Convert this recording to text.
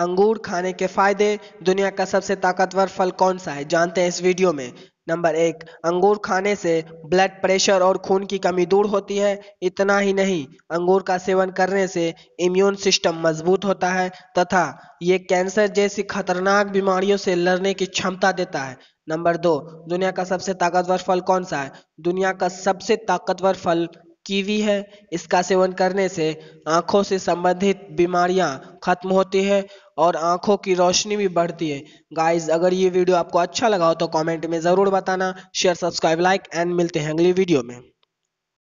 अंगूर खाने के फायदे दुनिया का सबसे ताकतवर फल कौन सा है जानते हैं इस वीडियो में नंबर एक अंगूर खाने से ब्लड प्रेशर और खून की कमी दूर होती है इतना ही नहीं अंगूर का सेवन करने से इम्यून सिस्टम मजबूत होता है तथा ये कैंसर जैसी खतरनाक बीमारियों से लड़ने की क्षमता देता है नंबर दो दुनिया का सबसे ताकतवर फल कौन सा है दुनिया का सबसे ताकतवर फल कीवी है इसका सेवन करने से आंखों से संबंधित बीमारियां खत्म होती है और आंखों की रोशनी भी बढ़ती है गाइज अगर ये वीडियो आपको अच्छा लगा हो तो कमेंट में ज़रूर बताना शेयर सब्सक्राइब लाइक एंड मिलते हैं अगली वीडियो में